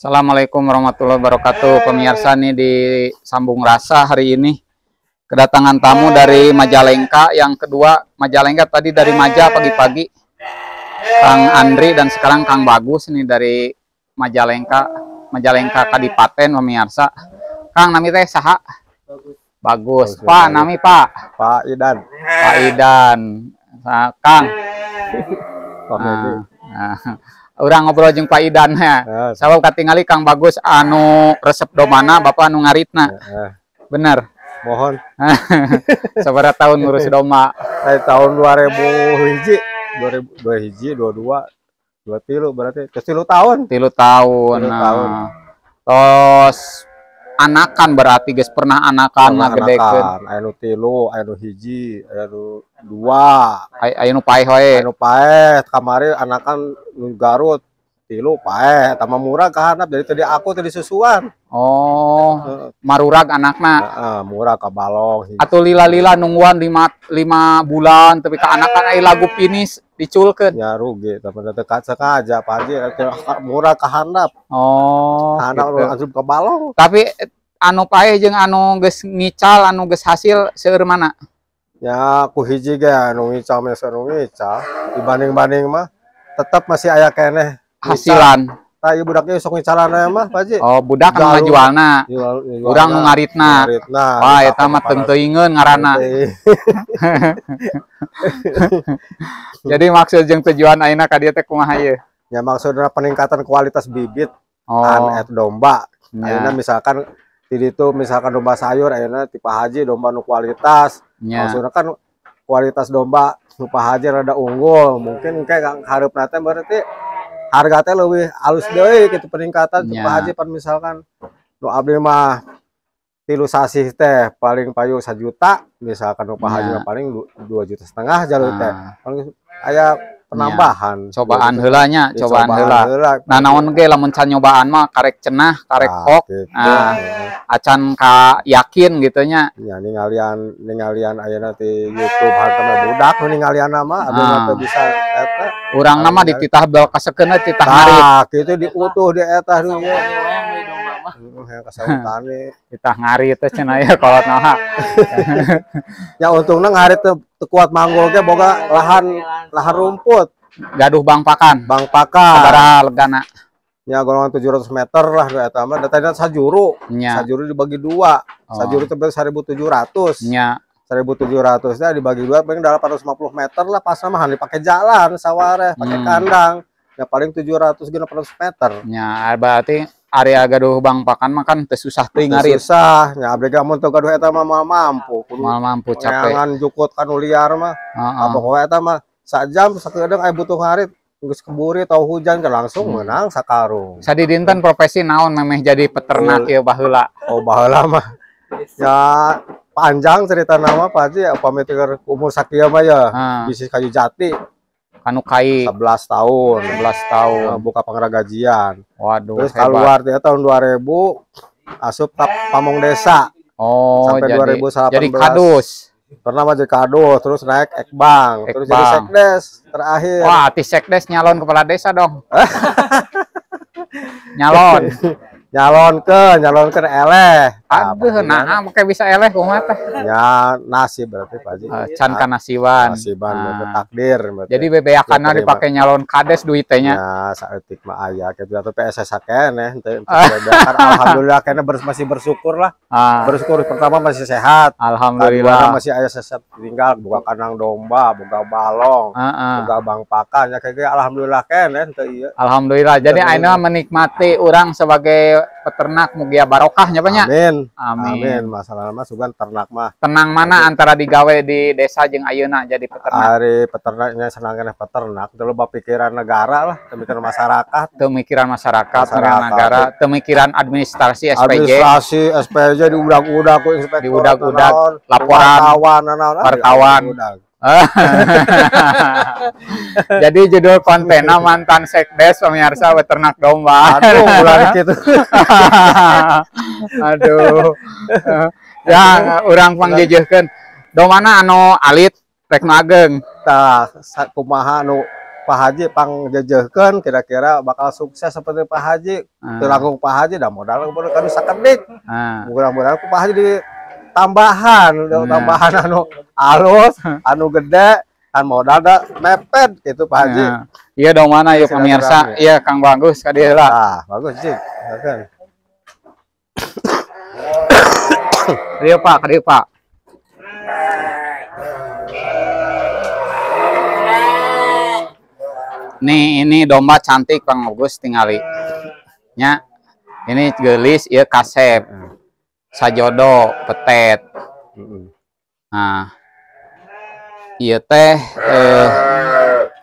Assalamualaikum warahmatullahi wabarakatuh pemirsa nih di sambung rasa hari ini kedatangan tamu dari Majalengka yang kedua Majalengka tadi dari Maja pagi-pagi Kang Andri dan sekarang Kang Bagus nih dari Majalengka Majalengka Kadipaten pemirsa Kang nami teh saha Bagus Pak nami Pak Pak Idan Pak Idan nah, Kang nah, nah orang ngobrol jeng Pak Idan ya. Uh. Ya. Sabab katingali Kang Bagus anu resep domana ya, ya. Bapak anu ngaritna. Bener. Mohon. Sabar tahun ngurus doma. Dari eh, tahun 2000 hiji, 2000 2 hiji, 22 dua tilu berarti ke tilu tahun tilu tahun, tilu nah. tahun. tos anakan berarti guys pernah anakan lah gede anu tilu anu hiji anu dua anu pahe, ayo anu pahe, kamari anakan Garut tilu pae tama murag kahanap dari tadi aku tadi susuan oh uh, marurag anakna uh, murag balong atau lila-lila nungguan lima, lima bulan tapi ke anak kan ay lagu finish diculkeun ya rugi tapi dekat sengaja panji murag kahanap oh anak gitu. asup kabalong tapi anu pae jeng anu geus ngical anu geus hasil seueur mana ya aku hiji ge anu ngical meh anu ngical dibanding-banding mah tetap masih ayah keneh hasilan tayo budaknya sok ngicalana mah Pak Oh, budak kan ngajualna. Iya, Urang nu ngaritna. Iya, ngaritna. Wah, eta mah ingin ngarana. Jadi maksud yang tujuan aina ka dieu teh kumaha ya, ieu? Ya maksudnya peningkatan kualitas bibit oh. domba. Ya. misalkan jadi itu misalkan domba sayur aina tipe haji domba nu kualitas. Ya. kan kualitas domba nu haji rada unggul, mungkin kayak hareup teh berarti harga teh lebih halus iya. deh gitu peningkatan ya. Pak Haji pan misalkan lu abdi mah tilu sasih teh paling payu juta, misalkan nu Pak ya. Haji iya. paling dua juta setengah jalur teh ah. paling aya penambahan cobaan helanya cobaan, cobaan hela nah naon ge lamun can nyobaan mah karek cenah karek nah, kok gitu. nah, acan ka yakin gitu nya ya ningalian ningalian ayeuna nanti YouTube harta budak ningalian nama ada nah. bisa eta urang nama dititah bel kasekeuna titah hari kitu diutuh di eta dulu kita ngari itu cina ya kalau naha ya untungnya ngari tuh kuat manggolnya boga lahan lahan rumput gaduh bang pakan bang pakan saudara legana ya golongan 700 meter lah tamat data datanya sajuru ya. sajuru dibagi dua oh. sajuru itu 1700 ya 1700 nya dibagi dua paling 450 meter lah pas mah dipakai jalan sawah ya, pakai hmm. kandang ya paling 700 400 meter ya berarti area gaduh bang pakan makan teh susah tinggal. ngarit. Susah, ya abdi mun teu gaduh eta mah mal mampu. Mal mampu capek. Jangan jukut kan liar mah. Heeh. Uh -uh. eta mah sajam sakeudeung butuh ngarit. Gus keburi tau hujan ke langsung hmm. menang sakarung. Sadi dinten profesi naon memeh jadi peternak ya baheula. Oh baheula mah. Ya panjang cerita nama pasti ya pamit umur sakia mah ya. Bisnis kayu jati Kanukai 11 tahun 11 tahun buka pengerak gajian waduh terus hebat. keluar dia tahun 2000 asup tap pamong desa oh sampai jadi, 2018 jadi kadus pernah jadi kadus terus naik ekbang, ekbang. terus jadi sekdes terakhir wah di sekdes nyalon kepala desa dong nyalon nyalon ke nyalon ke eleh Aduh, nah, makanya bisa eleh kumaha teh. Ya, nasib berarti Pak Haji. Uh, can kana siwan. Nasiban nah. takdir berarti. Jadi bebeakana dipake nyalon kades duit teh nya. Ya, saeutik mah aya kitu atuh PSS sakene henteu ah. kan alhamdulillah kene ber, masih bersyukur lah. Ah. Bersyukur pertama masih sehat. Alhamdulillah. Kedua masih aya seset tinggal buka kandang domba, buka balong, uh -uh. buka bang pakan ya kayak gitu. alhamdulillah kene ya. ieu. Alhamdulillah. Jadi Aina menikmati orang sebagai peternak mugia barokahnya banyak Amin Amin, Amin. masalah mah sugan ternak mah tenang mana Amin. antara digawe di desa jeung ayeuna jadi peternak hari peternaknya senangnya peternak dulu pikiran negara lah pemikiran masyarakat pemikiran masyarakat, masyarakat negara pemikiran administrasi SPJ administrasi SPJ diudak udah ku inspektor udah laporan wartawan wartawan wartawan Jadi judul kontennya iya, iya. mantan sekdes pemirsa beternak domba. Aduh, ular itu. Aduh. ya, orang pangjejehkeun. Domana anu alit rek ageng. Tah, kumaha anu Pak Haji pangjejehkeun kira-kira bakal sukses seperti Pak Haji. Ah. Teu Pak Haji da modal kan sakedik. Ah. Mudah-mudahan ku Pak Haji di tambahan udah iya. nah. tambahan anu alus anu gede kan modal dah mepet gitu Pak Haji nah. iya dong mana yuk iya, pemirsa iya Kang Bagus kadir lah ah, bagus sih Rio Pak kadir Pak nih ini domba cantik Kang Bagus tinggali nya ini gelis iya kasep hmm sajodo petet nah iya teh eh,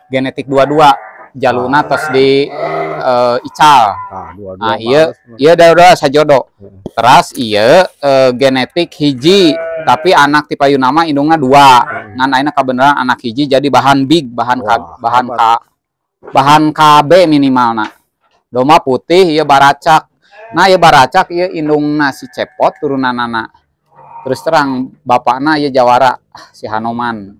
genetik dua-dua jaluna terus di eh, ical ah, nah, iya iya udah udah sajodo terus iya eh, genetik hiji tapi anak tipe yunama indungnya dua ngan nah, aina kebenaran anak hiji jadi bahan big bahan k ka, bahan ka, bahan KB minimal nak doma putih iya baracak nah ya baracak ya indung nasi cepot turunan anak terus terang bapakna ya jawara ah, si Hanoman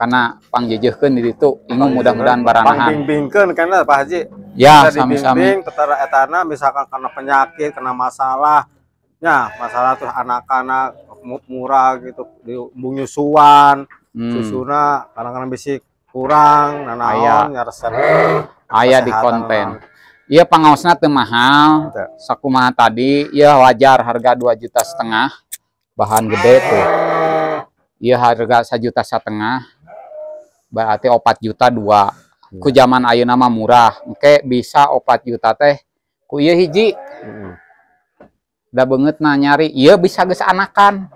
karena pangjejehkeun di situ ini mudah-mudahan baranahan pangbimbingkeun karena Pak Haji ya sami-sami tetara etana misalkan karena penyakit karena masalah ya masalah terus anak-anak murah gitu di suan, hmm. susuna kadang-kadang bisik kurang nanaon ayah, ayah di konten Iya pengawasnya teu mahal. Sakuma tadi, iya wajar harga dua juta setengah. Bahan gede tuh. Iya harga juta setengah. Berarti empat juta dua. Ya. Ku iya. zaman ayu nama murah. Oke bisa empat juta teh. Ku iya hiji. Udah banget nah nyari. Iya bisa geus anakan.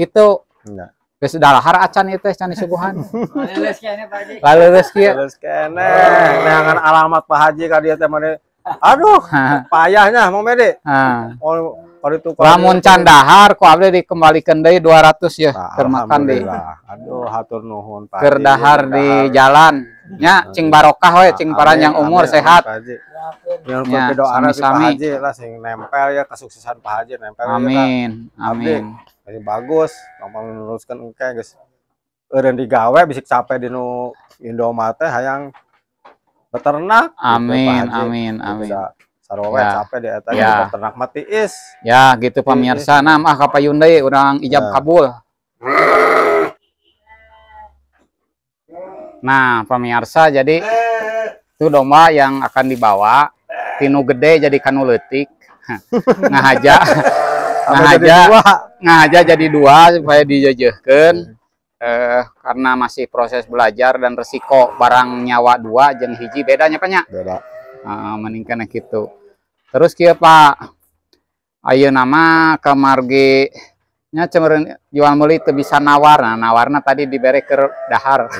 Itu. Gitu. Enggak. Geus acan itu teh disuguhan. Lalu reski, kene Pak Haji. Lalu reski, kieu. Geus ini. Neangan alamat Pak Haji ka teman. Aduh, payahnya mau Mede. Nah. Oh, itu lamun dahar ku abdi dikembalikan dua 200 ya termakan makan Aduh, hatur nuhun Pak. di jalan. Nya cing barokah we cing yang umur ya sehat. Ya, yang ya, doa sami, sami. Haji lah sing nempel ya kesuksesan Pak Haji nempel. Ya, amin. Ya, Amin. Jadi bagus, ngomong meneruskan engke guys. Eureun digawe bisik capek di nu Mate, hayang peternak gitu, amin gitu, amin gitu, amin bisa ya. capek deh eta ya. Gitu, peternak mati is ya gitu pemirsa nah mah kapayun deui urang ijab ya. kabul nah pemirsa jadi itu domba yang akan dibawa tinu gede jadi kanu letik ngahaja ngahaja ngahaja jadi dua supaya dijajahkan ya eh, karena masih proses belajar dan resiko barang nyawa dua jeng hiji bedanya banyak beda uh, ah, meningkatnya gitu terus kia pak ayo nama kamargi nya cemerun jual muli itu bisa nawar nah nawarna tadi diberi ke dahar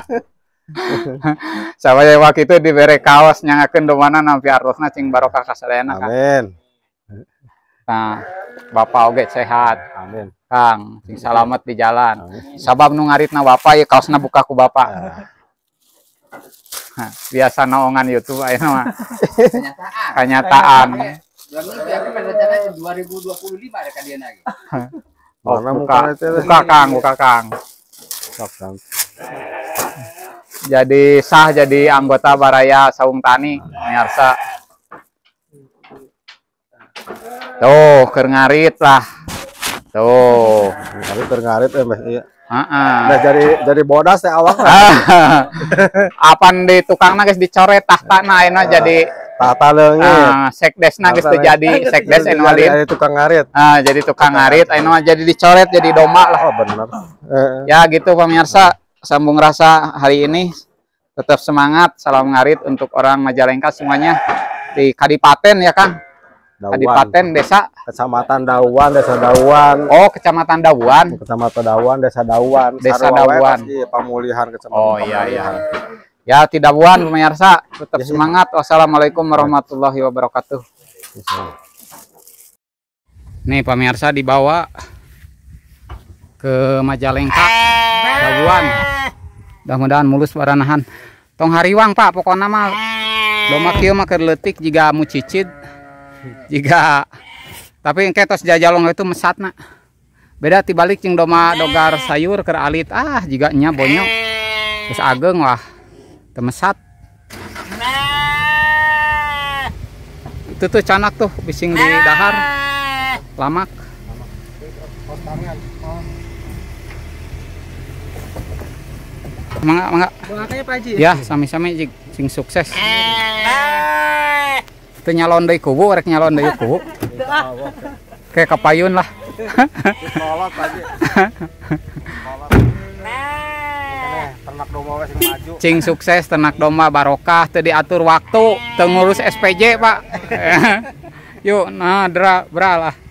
sama ya waktu itu diberi kaos akan domana nampi arlofna cing barokah kasadayana amin nah bapak oge sehat amin Kang sing iya. selamat di jalan nah, iya. sabab nu ngaritna bapak ya na buka ku bapak nah. Nah, biasa naongan YouTube ayo mah kenyataan kenyataan Oh, buka, buka Kang, buka Kang. Jadi sah jadi anggota Baraya Saung Tani, Miarsa. Tuh, kerengarit lah. Tuh, ngarit ya, eh, iya. Heeh. Nah, dari dari bodas ya awak. Apan di tukang na geus dicoret tahta naik ayeuna ah, jadi tahta leungit. Iya. Ah, sekdes na tuh iya. jadi eh, sekdes anu Jadi tukang ngarit. Ah, jadi tukang ngarit ayeuna jadi dicoret jadi domba lah. Oh, benar. Eh. Ya gitu pemirsa, sambung rasa hari ini tetap semangat, salam ngarit untuk orang Majalengka semuanya di Kadipaten ya Kang. Kabupaten Desa Kecamatan Dawan, Desa Dawan. Oh, Kecamatan Dawan. Kecamatan Dawan, Desa Dawan. Desa Dawan. Pemulihan Kecamatan. Oh iya iya. Ya tidak buan pemirsa, tetap iya, iya. semangat. Wassalamualaikum warahmatullahi wabarakatuh. Nih pemirsa dibawa ke Majalengka, Dawan. Mudah-mudahan mulus baranahan. Tong hariwang Pak, pokoknya mah domakio kieu letik jika mu cicit jika tapi yang ketos jajalong itu mesat nak beda tibalik cing doma dogar sayur ker alit ah jika nya bonyok terus ageng lah temesat itu tuh canak tuh bising di dahar lamak mangga mangga ya, ya sami-sami cing sukses eh itu nyalon dari kubu rek nyalon dari kubu kayak kapayun lah cing sukses ternak domba barokah teu diatur waktu teu ngurus SPJ pak yuk nah dra bra lah